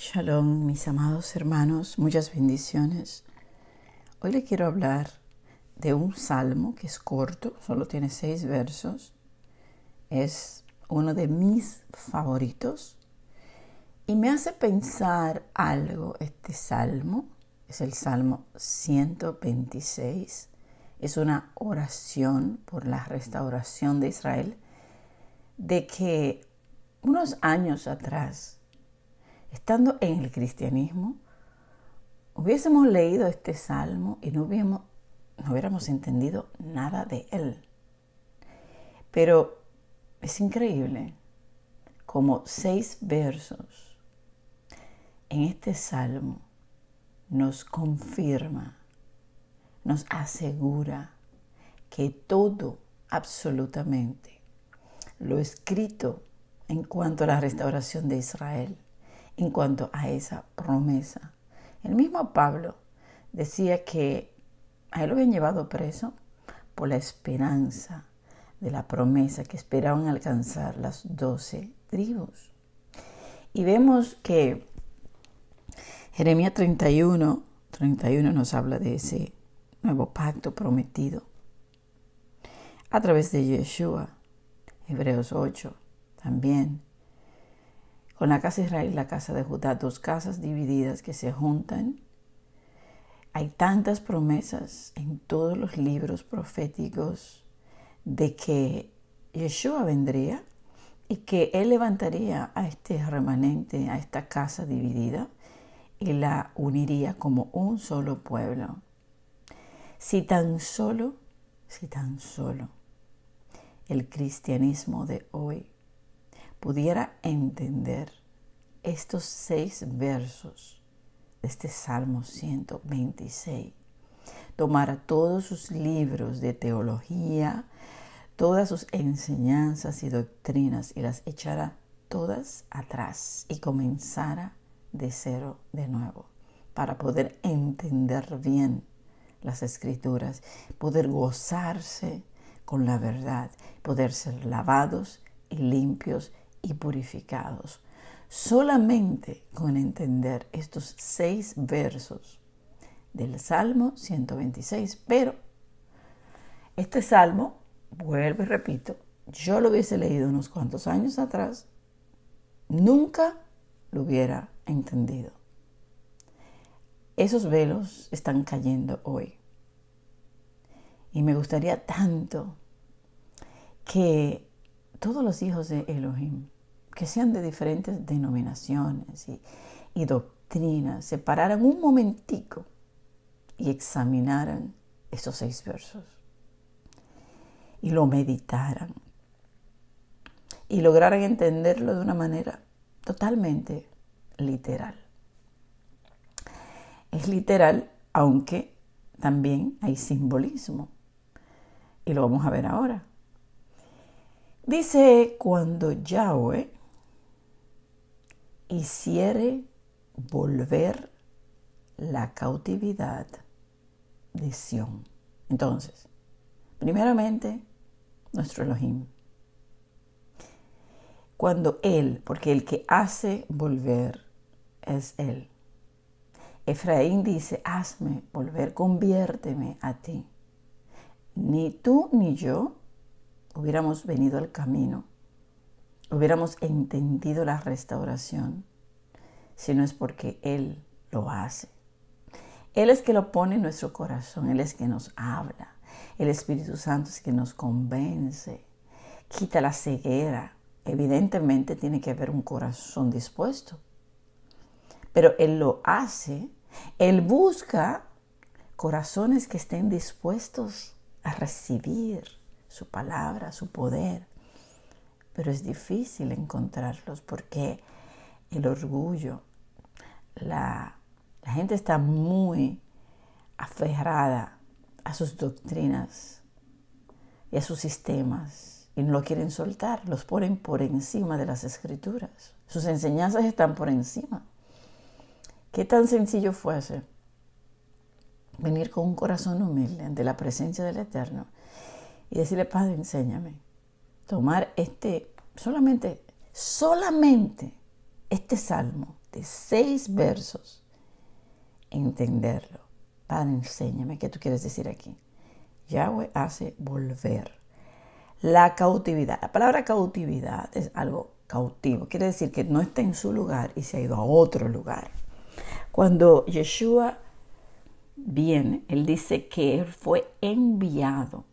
Shalom, mis amados hermanos, muchas bendiciones. Hoy le quiero hablar de un salmo que es corto, solo tiene seis versos. Es uno de mis favoritos y me hace pensar algo este salmo. Es el Salmo 126. Es una oración por la restauración de Israel de que unos años atrás estando en el cristianismo, hubiésemos leído este salmo y no hubiéramos, entendido nada de él. Pero es increíble como seis versos en este salmo nos confirma, nos asegura que todo, absolutamente, lo escrito en cuanto a la restauración de Israel en cuanto a esa promesa. El mismo Pablo decía que a él lo habían llevado preso por la esperanza de la promesa que esperaban alcanzar las doce tribus. Y vemos que Jeremías 31, 31 nos habla de ese nuevo pacto prometido a través de Yeshua. Hebreos 8 también con la casa de Israel y la casa de Judá, dos casas divididas que se juntan. Hay tantas promesas en todos los libros proféticos de que Yeshua vendría y que Él levantaría a este remanente, a esta casa dividida, y la uniría como un solo pueblo. Si tan solo, si tan solo el cristianismo de hoy pudiera entender estos seis versos de este Salmo 126, tomara todos sus libros de teología, todas sus enseñanzas y doctrinas y las echara todas atrás y comenzara de cero de nuevo para poder entender bien las escrituras, poder gozarse con la verdad, poder ser lavados y limpios y purificados. Solamente con entender estos seis versos del Salmo 126. Pero este Salmo, vuelvo y repito, yo lo hubiese leído unos cuantos años atrás, nunca lo hubiera entendido. Esos velos están cayendo hoy. Y me gustaría tanto que todos los hijos de Elohim, que sean de diferentes denominaciones y, doctrinas, se pararan un momentico y examinaran esos seis versos y lo meditaran y lograran entenderlo de una manera totalmente literal. Es literal, aunque también hay simbolismo. Y lo vamos a ver ahora. Dice, cuando Yahweh hiciere volver la cautividad de Sión. Entonces, primeramente, nuestro Elohim. Cuando Él, porque el que hace volver es Él. Efraín dice, hazme volver, conviérteme a ti. Ni tú ni yo hubiéramos venido al camino, hubiéramos entendido la restauración, si no es porque Él lo hace. Él es que lo pone en nuestro corazón, Él es que nos habla, el Espíritu Santo es que nos convence, quita la ceguera. Evidentemente tiene que haber un corazón dispuesto, pero Él lo hace, Él busca corazones que estén dispuestos a recibir su palabra, su poder. Pero es difícil encontrarlos porque el orgullo, la, gente está muy aferrada a sus doctrinas y a sus sistemas y no lo quieren soltar, los ponen por encima de las escrituras. Sus enseñanzas están por encima. ¿Qué tan sencillo fuese venir con un corazón humilde ante la presencia del Eterno y decirle, Padre, enséñame. Tomar este, solamente, solamente este salmo de seis versos, entenderlo. Padre, enséñame qué tú quieres decir aquí. Yahweh hace volver la cautividad. La palabra cautividad es algo cautivo, quiere decir que no está en su lugar y se ha ido a otro lugar. Cuando Yeshua viene, él dice que él fue enviado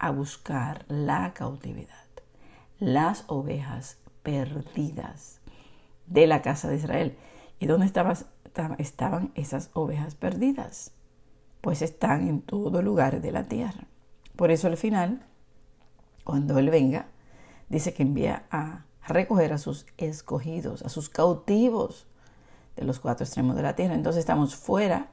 a buscar la cautividad, las ovejas perdidas de la casa de Israel. ¿Y dónde estaban esas ovejas perdidas? Pues están en todo lugar de la tierra. Por eso al final, cuando Él venga, dice que envía a recoger a sus escogidos, a sus cautivos de los cuatro extremos de la tierra. Entonces estamos fuera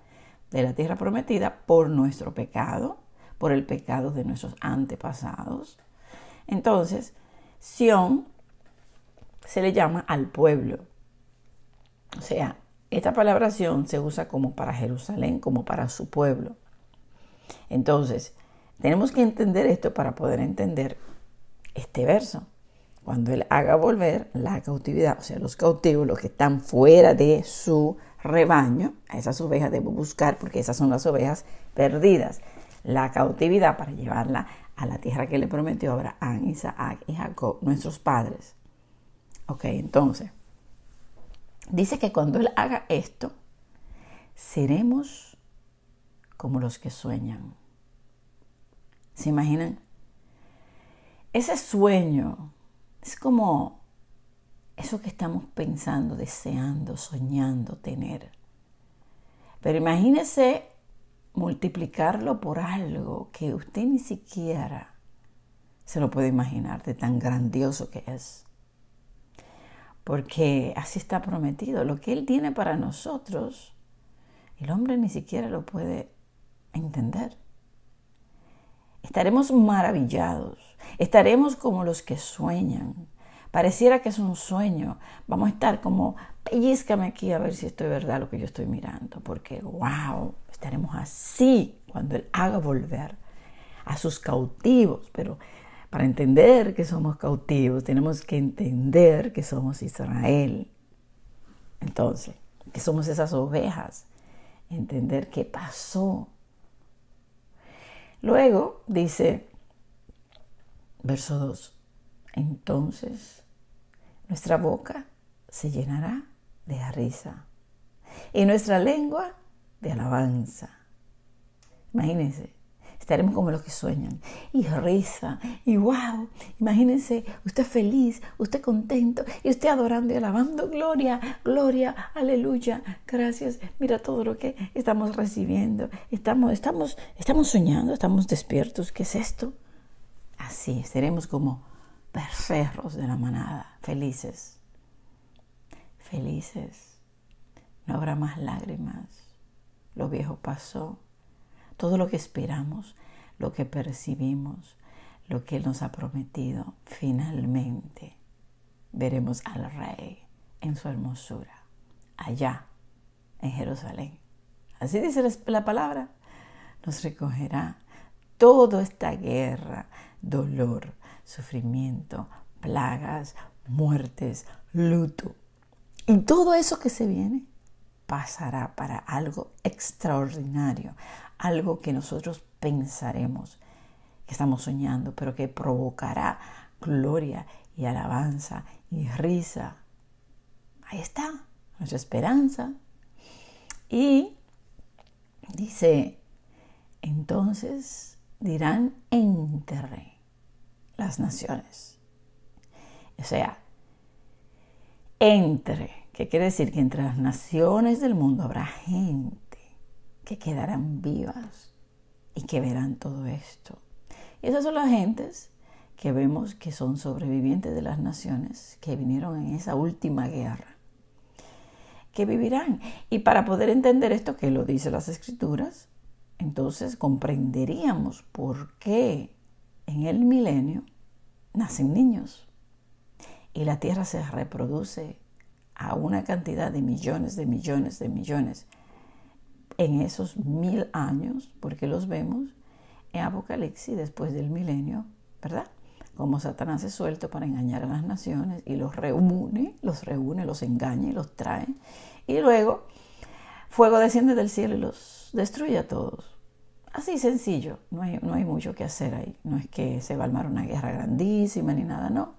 de la tierra prometida por nuestro pecado, por el pecado de nuestros antepasados. Entonces, Sión se le llama al pueblo. O sea, esta palabra Sión se usa como para Jerusalén, como para su pueblo. Entonces, tenemos que entender esto para poder entender este verso. Cuando Él haga volver la cautividad, o sea, los cautivos, los que están fuera de su rebaño, a esas ovejas debo buscar porque esas son las ovejas perdidas la cautividad para llevarla a la tierra que le prometió Abraham, Isaac y Jacob, nuestros padres. Ok, entonces, dice que cuando Él haga esto, seremos como los que sueñan. ¿Se imaginan? Ese sueño es como eso que estamos pensando, deseando, soñando tener. Pero imagínense multiplicarlo por algo que usted ni siquiera se lo puede imaginar de tan grandioso que es. Porque así está prometido. Lo que Él tiene para nosotros, el hombre ni siquiera lo puede entender. Estaremos maravillados, estaremos como los que sueñan. Pareciera que es un sueño. Vamos a estar como pellizcame aquí a ver si esto es verdad lo que yo estoy mirando, porque wow, estaremos así cuando Él haga volver a sus cautivos, pero para entender que somos cautivos tenemos que entender que somos Israel, entonces, que somos esas ovejas, entender qué pasó. Luego dice, verso 2, entonces nuestra boca se llenará de la risa y nuestra lengua de alabanza. Imagínense, estaremos como los que sueñan y risa y wow. Imagínense, usted feliz, usted contento y usted adorando y alabando. Gloria, gloria, aleluya, gracias. Mira todo lo que estamos recibiendo. Estamos, estamos, estamos soñando, estamos despiertos. ¿Qué es esto? Así, seremos como perros de la manada, felices felices. No habrá más lágrimas. Lo viejo pasó. Todo lo que esperamos, lo que percibimos, lo que Él nos ha prometido, finalmente veremos al Rey en su hermosura, allá en Jerusalén. Así dice la palabra. Nos recogerá toda esta guerra, dolor, sufrimiento, plagas, muertes, luto, y todo eso que se viene pasará para algo extraordinario, algo que nosotros pensaremos, que estamos soñando, pero que provocará gloria y alabanza y risa. Ahí está nuestra esperanza. Y dice, entonces dirán entre las naciones. O sea, entre, que quiere decir que entre las naciones del mundo habrá gente que quedarán vivas y que verán todo esto. Y esas son las gentes que vemos que son sobrevivientes de las naciones que vinieron en esa última guerra, que vivirán. Y para poder entender esto que lo dicen las escrituras, entonces comprenderíamos por qué en el milenio nacen niños y la Tierra se reproduce a una cantidad de millones, de millones, de millones en esos mil años, porque los vemos en Apocalipsis después del milenio, ¿verdad? Como Satanás es suelto para engañar a las naciones y los reúne, los reúne, los engaña y los trae. Y luego fuego desciende del cielo y los destruye a todos. Así sencillo, no hay, no hay mucho que hacer ahí. No es que se va a armar una guerra grandísima ni nada, no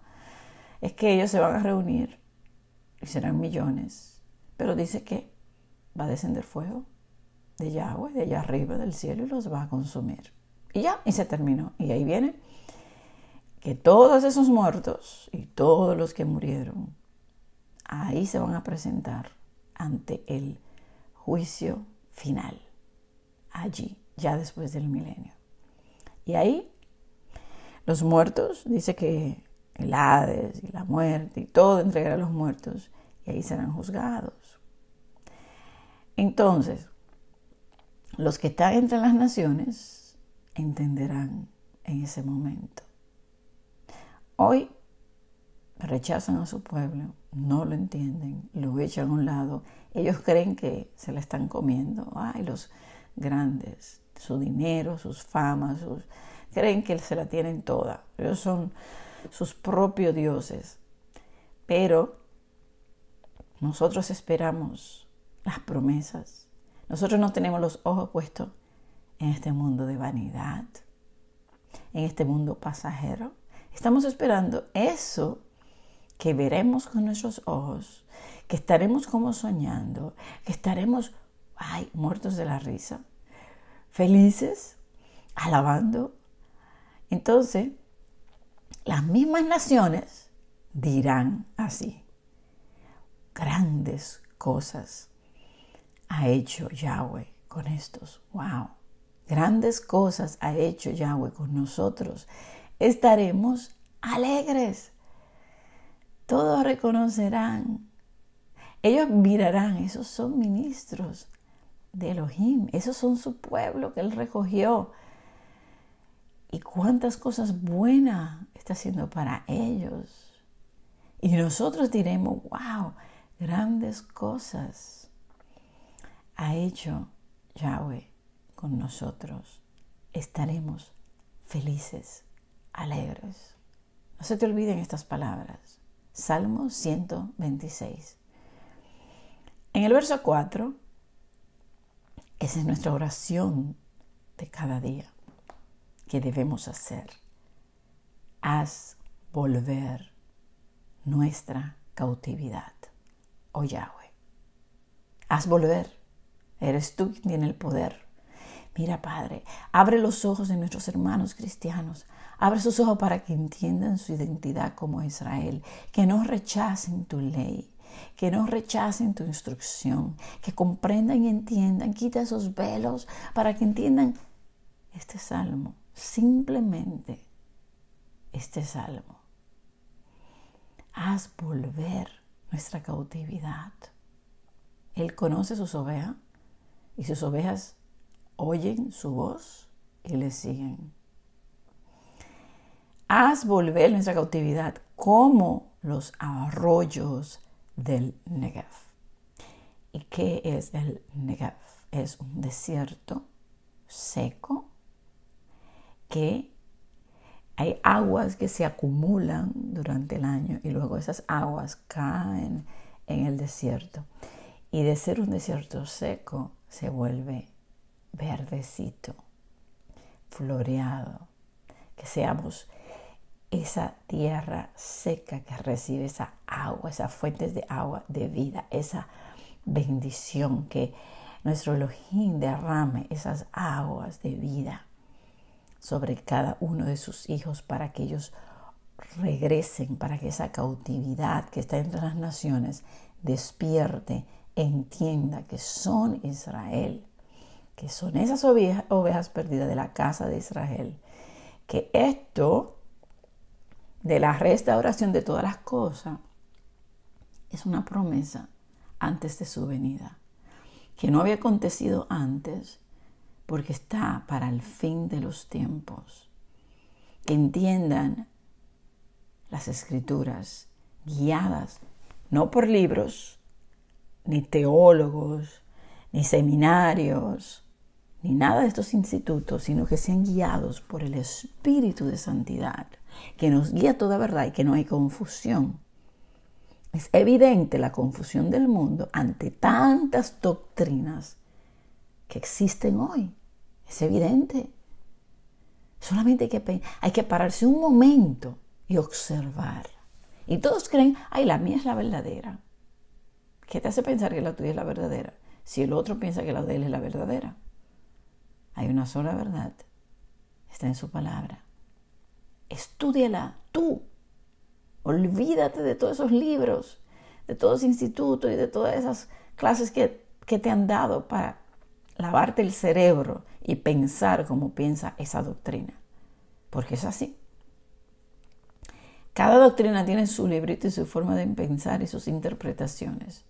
es que ellos se van a reunir y serán millones. Pero dice que va a descender fuego de Yahweh, de allá arriba del cielo, y los va a consumir. Y ya, y se terminó. Y ahí viene que todos esos muertos y todos los que murieron, ahí se van a presentar ante el juicio final, allí, ya después del milenio. Y ahí los muertos, dice que el Hades y la muerte y todo entregar a los muertos y ahí serán juzgados. Entonces, los que están entre las naciones entenderán en ese momento. Hoy rechazan a su pueblo, no lo entienden, lo echan a un lado. Ellos creen que se la están comiendo. Ay, los grandes, su dinero, sus famas, sus... creen que se la tienen toda. Ellos son sus propios dioses. Pero nosotros esperamos las promesas. Nosotros no tenemos los ojos puestos en este mundo de vanidad, en este mundo pasajero. Estamos esperando eso que veremos con nuestros ojos, que estaremos como soñando, que estaremos, ay, muertos de la risa, felices, alabando. Entonces, las mismas naciones dirán así. Grandes cosas ha hecho Yahweh con estos. ¡Wow! Grandes cosas ha hecho Yahweh con nosotros. Estaremos alegres. Todos reconocerán. Ellos mirarán, esos son ministros de Elohim, esos son su pueblo que él recogió y cuántas cosas buenas está haciendo para ellos. Y nosotros diremos, wow, grandes cosas ha hecho Yahweh con nosotros. Estaremos felices, alegres. No se te olviden estas palabras. Salmo 126. En el verso 4, esa es nuestra oración de cada día que debemos hacer. Haz volver nuestra cautividad, oh Yahweh. Haz volver. Eres tú quien tiene el poder. Mira, Padre, abre los ojos de nuestros hermanos cristianos. Abre sus ojos para que entiendan su identidad como Israel, que no rechacen tu ley, que no rechacen tu instrucción, que comprendan y entiendan, quita esos velos para que entiendan este salmo simplemente este salmo. Haz volver nuestra cautividad. Él conoce sus ovejas y sus ovejas oyen su voz y le siguen. Haz volver nuestra cautividad como los arroyos del Negev. ¿Y qué es el Negev? Es un desierto seco que hay aguas que se acumulan durante el año y luego esas aguas caen en el desierto. Y de ser un desierto seco se vuelve verdecito, floreado. Que seamos esa tierra seca que recibe esa agua, esas fuentes de agua de vida, esa bendición que nuestro Elohim derrame, esas aguas de vida sobre cada uno de sus hijos para que ellos regresen, para que esa cautividad que está entre las naciones despierte, entienda que son Israel, que son esas ovejas, perdidas de la casa de Israel, que esto de la restauración de todas las cosas es una promesa antes de su venida, que no había acontecido antes porque está para el fin de los tiempos. Que entiendan las escrituras guiadas no por libros, ni teólogos, ni seminarios, ni nada de estos institutos, sino que sean guiados por el Espíritu de Santidad, que nos guía toda verdad y que no hay confusión. Es evidente la confusión del mundo ante tantas doctrinas que existen hoy. Es evidente. Solamente hay que, hay que pararse un momento y observar. Y todos creen, ay, la mía es la verdadera. ¿Qué te hace pensar que la tuya es la verdadera? Si el otro piensa que la de él es la verdadera. Hay una sola verdad. Está en su palabra. Estúdiala tú. Olvídate de todos esos libros, de todos esos institutos y de todas esas clases que te han dado para lavarte el cerebro y pensar como piensa esa doctrina, porque es así. Cada doctrina tiene su librito y su forma de pensar y sus interpretaciones.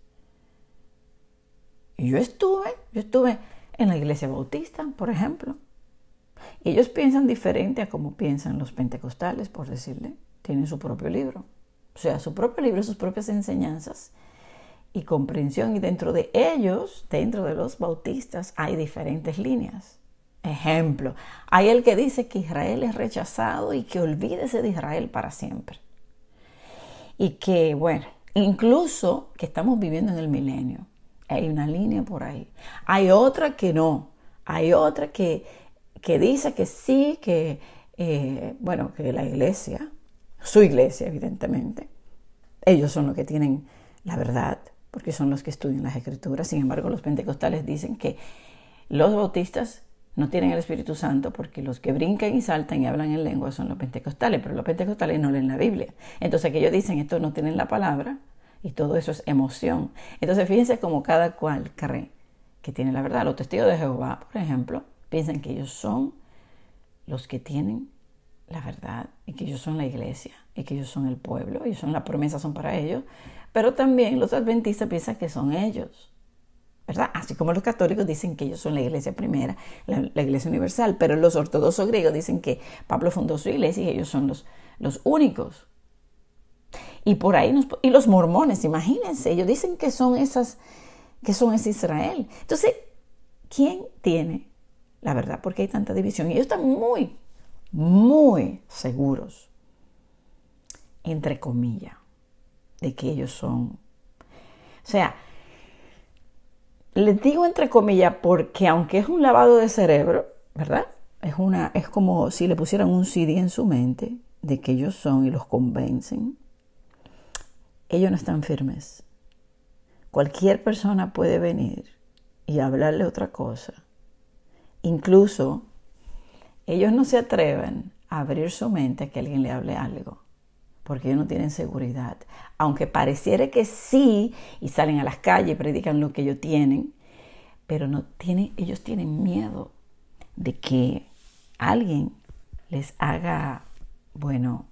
Y yo estuve, yo estuve en la iglesia bautista, por ejemplo, ellos piensan diferente a como piensan los pentecostales, por decirle, tienen su propio libro, o sea, su propio libro, sus propias enseñanzas, y comprensión y dentro de ellos, dentro de los bautistas, hay diferentes líneas. Ejemplo, hay el que dice que Israel es rechazado y que olvídese de Israel para siempre. Y que, bueno, incluso que estamos viviendo en el milenio. Hay una línea por ahí. Hay otra que no. Hay otra que, que dice que sí, que, eh, bueno, que la iglesia, su iglesia, evidentemente, ellos son los que tienen la verdad, porque son los que estudian las escrituras. Sin embargo, los pentecostales dicen que los bautistas no tienen el Espíritu Santo porque los que brincan y saltan y hablan en lengua son los pentecostales, pero los pentecostales no leen la Biblia. Entonces aquellos dicen, estos no tienen la palabra y todo eso es emoción. Entonces fíjense como cada cual cree que tiene la verdad. Los testigos de Jehová, por ejemplo, piensan que ellos son los que tienen la verdad y que ellos son la iglesia y que ellos son el pueblo, ...y son las promesas son para ellos, pero también los adventistas piensan que son ellos. ¿verdad? Así como los católicos dicen que ellos son la iglesia primera, la, iglesia universal, pero los ortodoxos griegos dicen que Pablo fundó su iglesia y ellos son los, los únicos. Y por ahí y los mormones, imagínense, ellos dicen que son esas, que son ese Israel. Entonces, ¿quién tiene la verdad? Porque hay tanta división. Y ellos están muy, muy seguros, entre comillas, de que ellos son. O sea, les digo entre comillas porque aunque es un lavado de cerebro, ¿verdad? Es, una, es como si le pusieran un CD en su mente de que ellos son y los convencen. Ellos no están firmes. Cualquier persona puede venir y hablarle otra cosa. Incluso ellos no se atreven a abrir su mente a que alguien le hable algo, porque ellos no tienen seguridad aunque pareciera que sí, y salen a las calles y predican lo que ellos tienen, pero no tienen, ellos tienen miedo de que alguien les haga, bueno,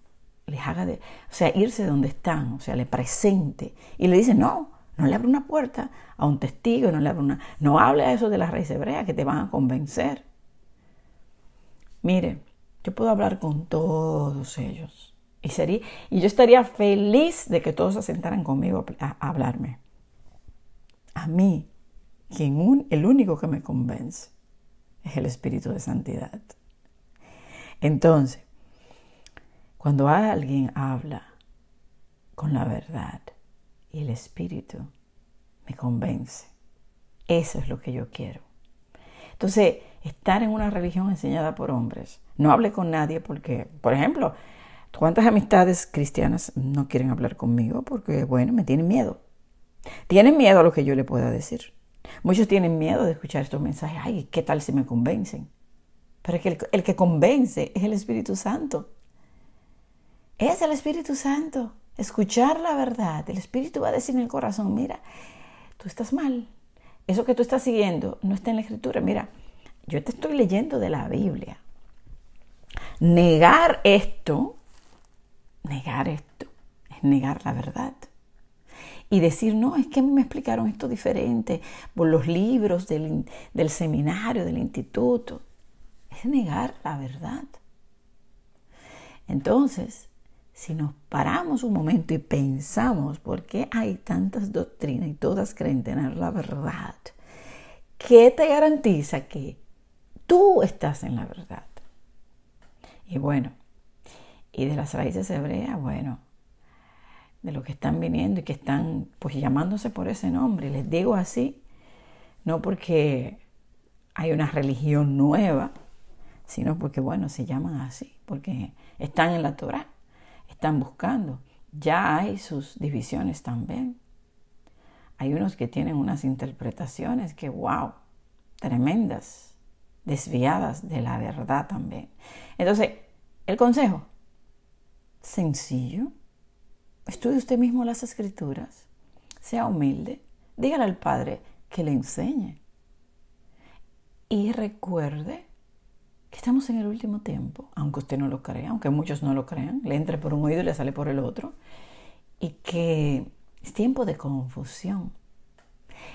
les haga, de, o sea, irse de donde están, o sea, le presente y le dice no, no le abre una puerta a un testigo, no le abre una, no hable a eso de las raíces hebreas que te van a convencer. Mire, yo puedo hablar con todos ellos. Y, yo estaría feliz de que todos se sentaran conmigo a, hablarme. A mí, quien el único que me convence es el Espíritu de Santidad. Entonces, cuando alguien habla con la verdad y el Espíritu me convence, eso es lo que yo quiero. Entonces, estar en una religión enseñada por hombres, no hable con nadie porque, por ejemplo, ¿Cuántas amistades cristianas no quieren hablar conmigo porque, bueno, me tienen miedo? Tienen miedo a lo que yo le pueda decir. Muchos tienen miedo de escuchar estos mensajes. Ay, ¿qué tal si me convencen? Pero es que el, el que convence es el Espíritu Santo. Es el Espíritu Santo. Escuchar la verdad. El Espíritu va a decir en el corazón, mira, tú estás mal. Eso que tú estás siguiendo no está en la escritura. Mira, yo te estoy leyendo de la Biblia. Negar esto negar esto, es negar la verdad. Y decir, no, es que me explicaron esto diferente por los libros del, seminario, del instituto. Es negar la verdad. Entonces, si nos paramos un momento y pensamos por qué hay tantas doctrinas y todas creen tener la verdad, ¿qué te garantiza que tú estás en la verdad? Y bueno, y de las raíces hebreas, bueno, de los que están viniendo y que están pues llamándose por ese nombre. Les digo así, no porque hay una religión nueva, sino porque bueno, se llaman así, porque están en la Torah, están buscando. Ya hay sus divisiones también. Hay unos que tienen unas interpretaciones que, wow, tremendas, desviadas de la verdad también. Entonces, el consejo, Sencillo. Estudie usted mismo las escrituras. Sea humilde. Dígale al Padre que le enseñe. Y recuerde que estamos en el último tiempo, aunque usted no lo crea, aunque muchos no lo crean, le entre por un oído y le sale por el otro. Y que es tiempo de confusión.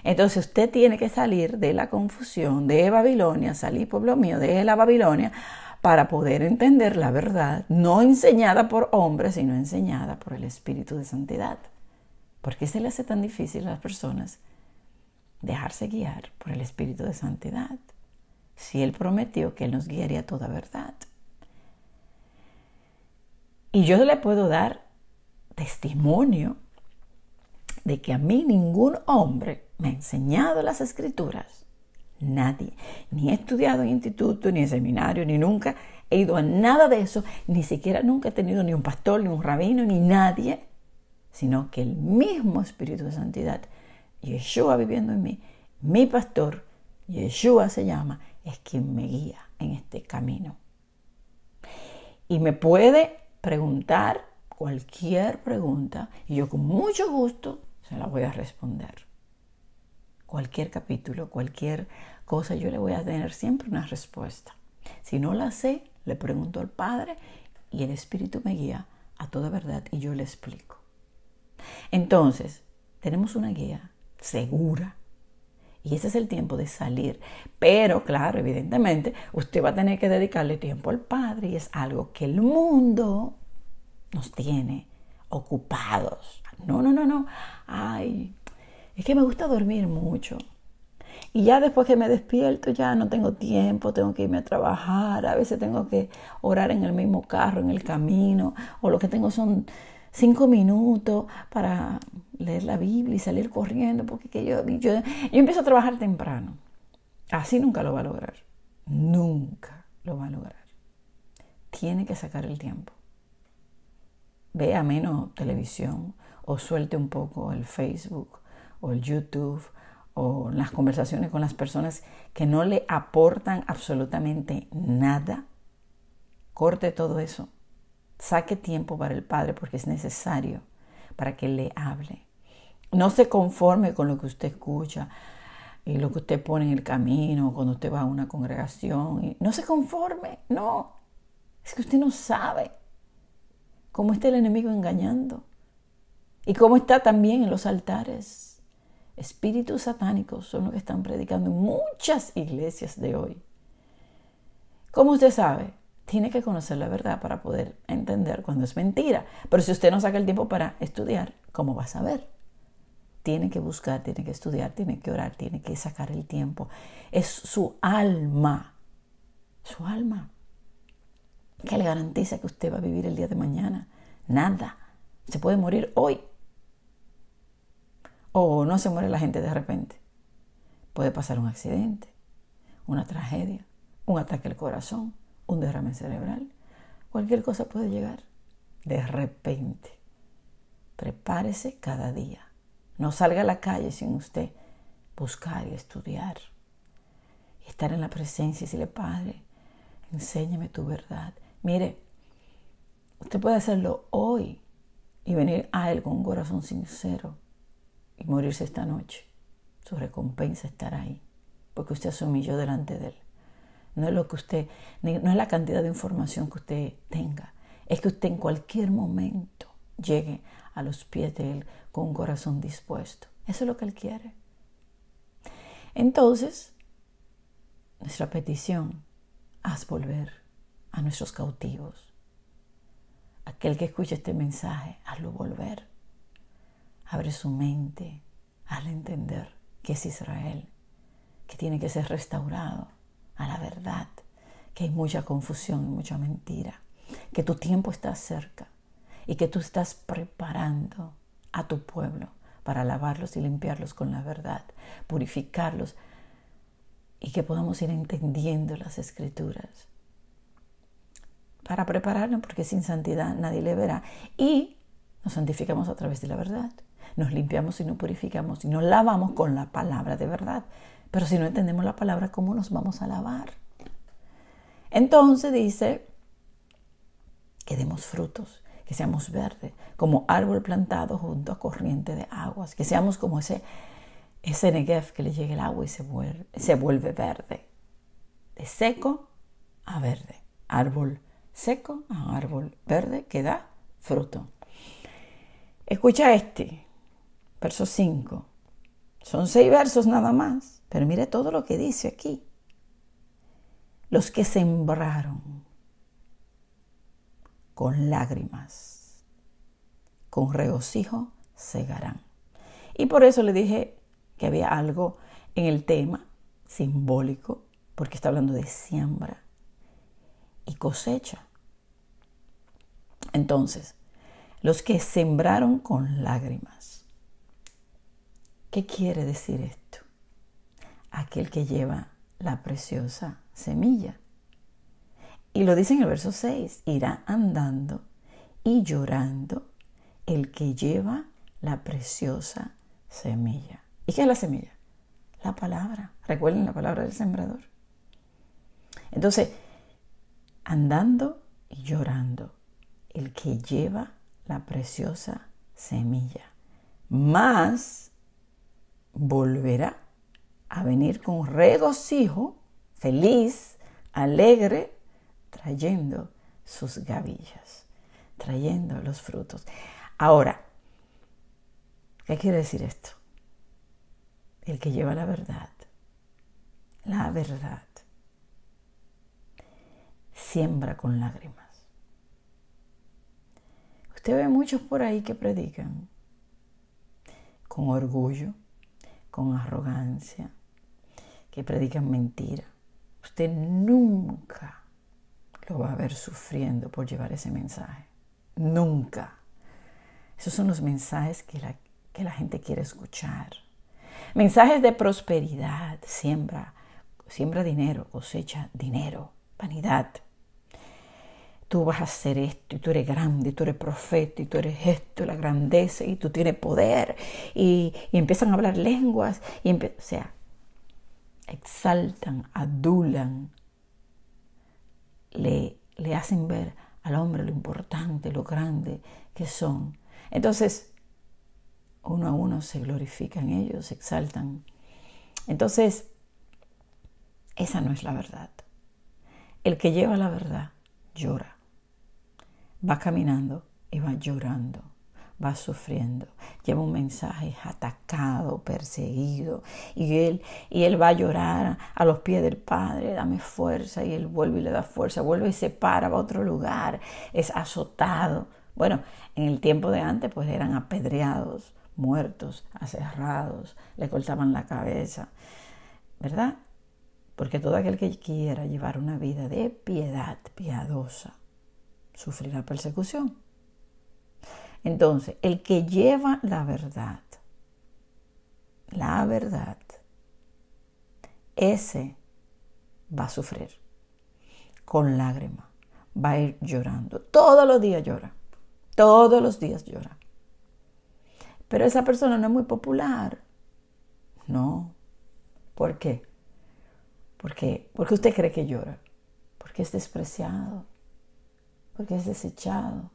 Entonces usted tiene que salir de la confusión, de Babilonia, salir pueblo mío, de la Babilonia, para poder entender la verdad, no enseñada por hombres, sino enseñada por el Espíritu de Santidad. ¿Por qué se le hace tan difícil a las personas dejarse guiar por el Espíritu de Santidad? Si Él prometió que Él nos guiaría toda verdad. Y yo le puedo dar testimonio de que a mí ningún hombre me ha enseñado las escrituras nadie. Ni he estudiado en instituto, ni en seminario, ni nunca he ido a nada de eso, ni siquiera nunca he tenido ni un pastor, ni un rabino, ni nadie, sino que el mismo Espíritu de Santidad, Yeshua viviendo en mí, mi pastor, Yeshua se llama, es quien me guía en este camino. Y me puede preguntar cualquier pregunta y yo con mucho gusto se la voy a responder. Cualquier capítulo, cualquier yo le voy a tener siempre una respuesta. Si no la sé, le pregunto al Padre y el Espíritu me guía a toda verdad y yo le explico. Entonces, tenemos una guía segura y ese es el tiempo de salir. Pero claro, evidentemente, usted va a tener que dedicarle tiempo al Padre y es algo que el mundo nos tiene ocupados. No, no, no, no. Ay, es que me gusta dormir mucho. Y ya después que me despierto, ya no tengo tiempo, tengo que irme a trabajar, a veces tengo que orar en el mismo carro, en el camino, o lo que tengo son cinco minutos para leer la Biblia y salir corriendo, porque que yo, yo, yo empiezo a trabajar temprano. Así nunca lo va a lograr. Nunca lo va a lograr. Tiene que sacar el tiempo. Vea menos televisión o suelte un poco el Facebook o el YouTube o las conversaciones con las personas que no le aportan absolutamente nada, corte todo eso. Saque tiempo para el Padre porque es necesario para que le hable. No se conforme con lo que usted escucha y lo que usted pone en el camino cuando usted va a una congregación. No se conforme, no. Es que usted no sabe cómo está el enemigo engañando y cómo está también en los altares espíritus satánicos son los que están predicando en muchas iglesias de hoy. Como usted sabe, tiene que conocer la verdad para poder entender cuando es mentira. Pero si usted no saca el tiempo para estudiar, ¿cómo va a saber? Tiene que buscar, tiene que estudiar, tiene que orar, tiene que sacar el tiempo. Es su alma, su alma, que le garantiza que usted va a vivir el día de mañana. Nada. Se puede morir hoy o no se muere la gente de repente. Puede pasar un accidente, una tragedia, un ataque al corazón, un derrame cerebral. Cualquier cosa puede llegar de repente. Prepárese cada día. No salga a la calle sin usted buscar y estudiar. Y estar en la presencia y decirle, Padre, enséñame tu verdad. Mire, usted puede hacerlo hoy y venir a Él con un corazón sincero y morirse esta noche. Su recompensa estará ahí, porque usted asumió delante de él. No es lo que usted, no es la cantidad de información que usted tenga, es que usted en cualquier momento llegue a los pies de él con un corazón dispuesto. Eso es lo que él quiere. Entonces, nuestra petición, haz volver a nuestros cautivos. Aquel que escuche este mensaje, hazlo volver. Abre su mente, al entender que es Israel, que tiene que ser restaurado a la verdad, que hay mucha confusión y mucha mentira, que tu tiempo está cerca y que tú estás preparando a tu pueblo para lavarlos y limpiarlos con la verdad, purificarlos y que podamos ir entendiendo las escrituras para prepararnos porque sin santidad nadie le verá. Y nos santificamos a través de la verdad nos limpiamos y nos purificamos y nos lavamos con la palabra de verdad. Pero si no entendemos la palabra, ¿cómo nos vamos a lavar? Entonces dice que demos frutos, que seamos verdes, como árbol plantado junto a corriente de aguas, que seamos como ese, ese negev que le llega el agua y se vuelve, se vuelve verde, de seco a verde, árbol seco a árbol verde que da fruto. Escucha este, verso 5. Son seis versos nada más, pero mire todo lo que dice aquí. Los que sembraron con lágrimas, con regocijo, segarán. Y por eso le dije que había algo en el tema simbólico, porque está hablando de siembra y cosecha. Entonces, los que sembraron con lágrimas, ¿Qué quiere decir esto? Aquel que lleva la preciosa semilla. Y lo dice en el verso 6, irá andando y llorando el que lleva la preciosa semilla. ¿Y qué es la semilla? La palabra. Recuerden la palabra del sembrador. Entonces, andando y llorando, el que lleva la preciosa semilla. Más volverá a venir con regocijo, feliz, alegre, trayendo sus gavillas, trayendo los frutos. Ahora, ¿qué quiere decir esto? El que lleva la verdad, la verdad, siembra con lágrimas. Usted ve muchos por ahí que predican con orgullo, con arrogancia, que predican mentira. Usted nunca lo va a ver sufriendo por llevar ese mensaje. Nunca. Esos son los mensajes que la, que la gente quiere escuchar. Mensajes de prosperidad, siembra, siembra dinero, cosecha dinero, vanidad tú vas a hacer esto y tú eres grande y tú eres profeta y tú eres esto, la grandeza y tú tienes poder y, empiezan a hablar lenguas y o sea, exaltan, adulan, le, le hacen ver al hombre lo importante, lo grande que son. Entonces, uno a uno se glorifican ellos, se exaltan. Entonces, esa no es la verdad. El que lleva la verdad llora. Va caminando y va llorando, va sufriendo. Lleva un mensaje atacado, perseguido. Y él, y él va a llorar a los pies del Padre, dame fuerza. Y él vuelve y le da fuerza, vuelve y se para, va a otro lugar, es azotado. Bueno, en el tiempo de antes pues eran apedreados, muertos, aserrados, le cortaban la cabeza, ¿verdad? Porque todo aquel que quiera llevar una vida de piedad, piadosa, sufrirá persecución. Entonces, el que lleva la verdad, la verdad, ese va a sufrir con lágrimas, va a ir llorando. Todos los días llora, todos los días llora. Pero esa persona no es muy popular. No. ¿Por qué? Porque, porque usted cree que llora, porque es despreciado, porque es desechado.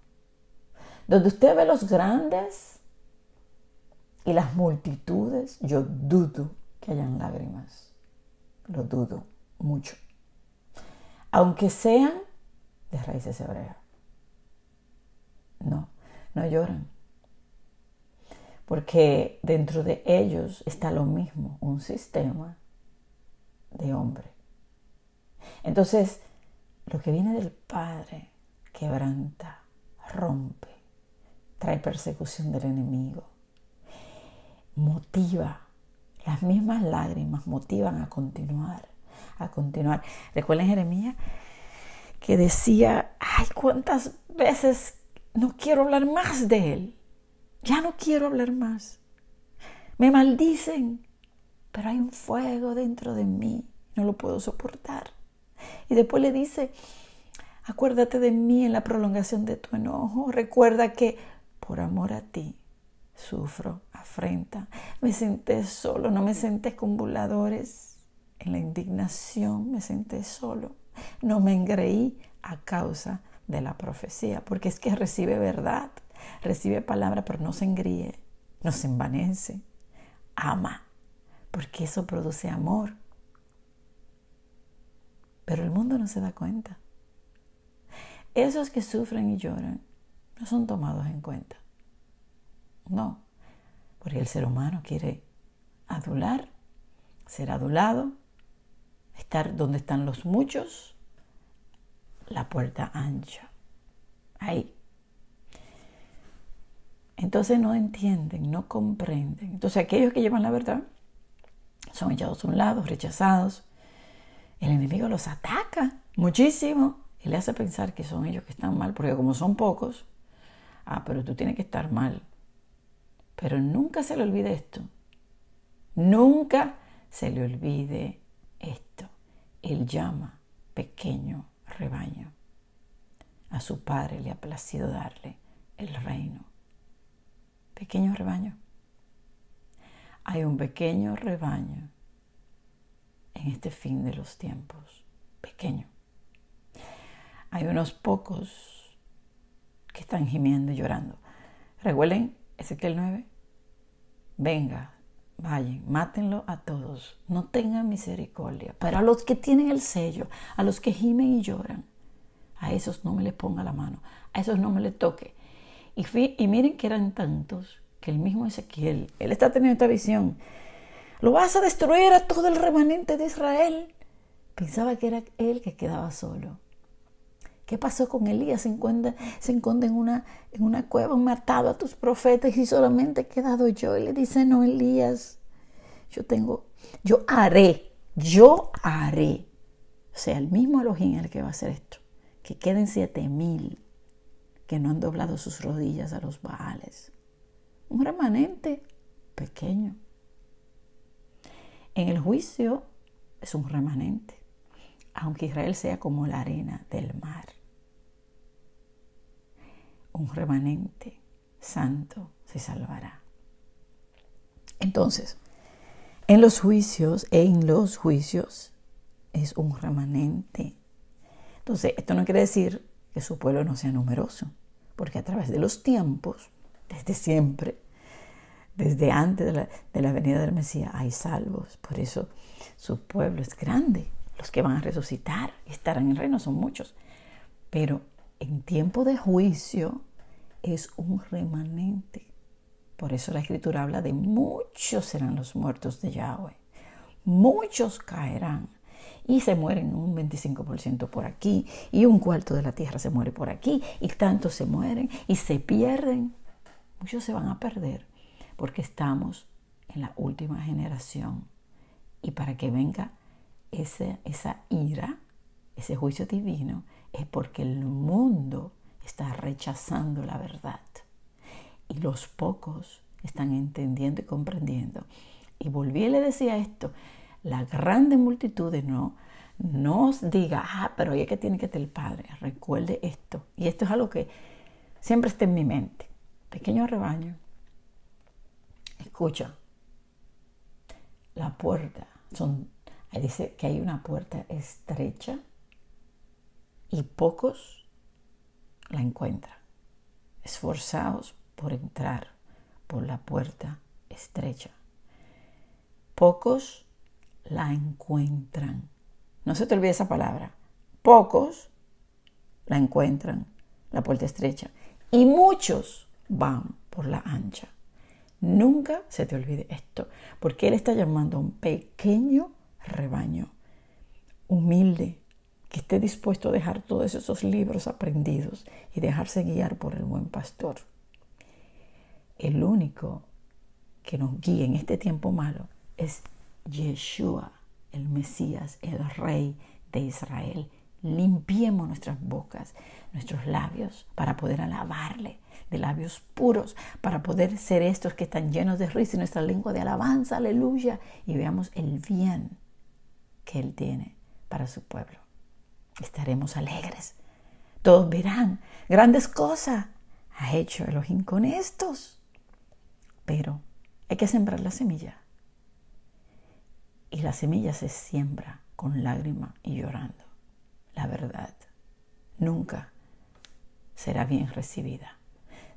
Donde usted ve los grandes y las multitudes, yo dudo que hayan lágrimas. Lo dudo mucho. Aunque sean de raíces hebreas. No, no lloran. Porque dentro de ellos está lo mismo, un sistema de hombre. Entonces, lo que viene del Padre quebranta, rompe, trae persecución del enemigo, motiva. Las mismas lágrimas motivan a continuar, a continuar. Recuerden Jeremías que decía, ay, cuántas veces no quiero hablar más de él. Ya no quiero hablar más. Me maldicen, pero hay un fuego dentro de mí, no lo puedo soportar. Y después le dice, Acuérdate de mí en la prolongación de tu enojo. Recuerda que por amor a ti sufro afrenta. Me senté solo, no me senté con En la indignación me senté solo. No me engreí a causa de la profecía, porque es que recibe verdad, recibe palabra, pero no se engríe, no se envanece. Ama, porque eso produce amor. Pero el mundo no se da cuenta esos que sufren y lloran no son tomados en cuenta. No, porque el ser humano quiere adular, ser adulado, estar donde están los muchos, la puerta ancha. Ahí. Entonces no entienden, no comprenden. Entonces aquellos que llevan la verdad son echados a un lado, rechazados. El enemigo los ataca muchísimo le hace pensar que son ellos que están mal, porque como son pocos, ah, pero tú tienes que estar mal. Pero nunca se le olvide esto. Nunca se le olvide esto. Él llama pequeño rebaño. A su padre le ha placido darle el reino. Pequeño rebaño. Hay un pequeño rebaño en este fin de los tiempos. Pequeño hay unos pocos que están gimiendo y llorando. Recuerden Ezequiel 9. Venga, vayan, mátenlo a todos. No tengan misericordia. Pero a los que tienen el sello, a los que gimen y lloran, a esos no me les ponga la mano, a esos no me les toque. Y, y miren que eran tantos que el mismo Ezequiel, él está teniendo esta visión. Lo vas a destruir a todo el remanente de Israel. Pensaba que era él que quedaba solo. ¿Qué pasó con Elías? Se encuentra, se en, una, en una cueva, han matado a tus profetas y solamente he quedado yo. Y le dice, no, Elías, yo tengo, yo haré, yo haré. O sea, el mismo Elohim el que va a hacer esto. Que queden siete mil que no han doblado sus rodillas a los baales. Un remanente pequeño. En el juicio es un remanente, aunque Israel sea como la arena del mar un remanente santo se salvará. Entonces, en los juicios, en los juicios es un remanente. Entonces, esto no quiere decir que su pueblo no sea numeroso, porque a través de los tiempos, desde siempre, desde antes de la, venida del Mesías, hay salvos. Por eso su pueblo es grande. Los que van a resucitar y estarán en el reino son muchos. Pero en tiempo de juicio es un remanente. Por eso la escritura habla de muchos serán los muertos de Yahweh. Muchos caerán y se mueren un 25% por aquí y un cuarto de la tierra se muere por aquí y tantos se mueren y se pierden. Muchos se van a perder porque estamos en la última generación y para que venga esa, esa ira, ese juicio divino, es porque el mundo está rechazando la verdad y los pocos están entendiendo y comprendiendo. Y volví y le decía esto, la grande multitud de no, nos diga, ah, pero oye que tiene que ser el Padre, recuerde esto. Y esto es algo que siempre está en mi mente. Pequeño rebaño, escucha, la puerta, son, ahí dice que hay una puerta estrecha y pocos la encuentran. esforzados por entrar por la puerta estrecha. Pocos la encuentran. No se te olvide esa palabra. Pocos la encuentran, la puerta estrecha. Y muchos van por la ancha. Nunca se te olvide esto, porque Él está llamando a un pequeño rebaño, humilde, esté dispuesto a dejar todos esos libros aprendidos y dejarse guiar por el buen pastor. El único que nos guíe en este tiempo malo es Yeshua, el Mesías, el Rey de Israel. Limpiemos nuestras bocas, nuestros labios, para poder alabarle, de labios puros, para poder ser estos que están llenos de risa y nuestra lengua de alabanza, aleluya, y veamos el bien que Él tiene para su pueblo estaremos alegres. Todos verán, grandes cosas ha hecho Elohim con estos. Pero hay que sembrar la semilla. Y la semilla se siembra con lágrimas y llorando. La verdad nunca será bien recibida.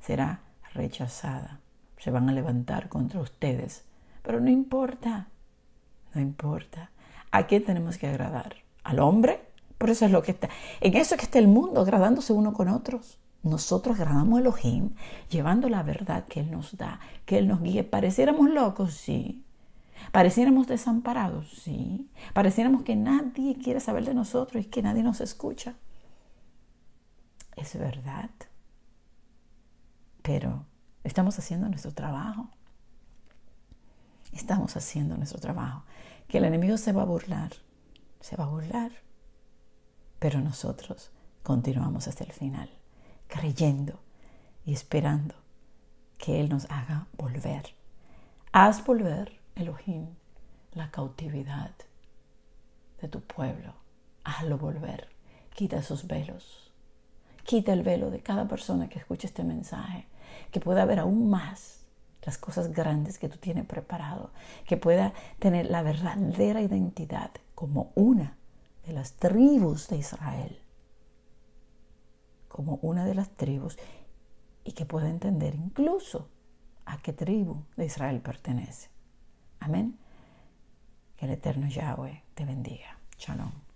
Será rechazada. Se van a levantar contra ustedes. Pero no importa. No importa. ¿A quién tenemos que agradar? ¿Al hombre? Por eso es lo que está. En eso es que está el mundo, agradándose uno con otros. Nosotros agradamos a Elohim llevando la verdad que Él nos da, que Él nos guíe. Pareciéramos locos, sí. Pareciéramos desamparados, sí. Pareciéramos que nadie quiere saber de nosotros y que nadie nos escucha. Es verdad. Pero estamos haciendo nuestro trabajo. Estamos haciendo nuestro trabajo. Que el enemigo se va a burlar. Se va a burlar pero nosotros continuamos hasta el final, creyendo y esperando que Él nos haga volver. Haz volver, Elohim, la cautividad de tu pueblo. Hazlo volver. Quita esos velos. Quita el velo de cada persona que escuche este mensaje. Que pueda ver aún más las cosas grandes que tú tienes preparado. Que pueda tener la verdadera identidad como una las tribus de Israel, como una de las tribus, y que pueda entender incluso a qué tribu de Israel pertenece. Amén. Que el eterno Yahweh te bendiga. Shalom.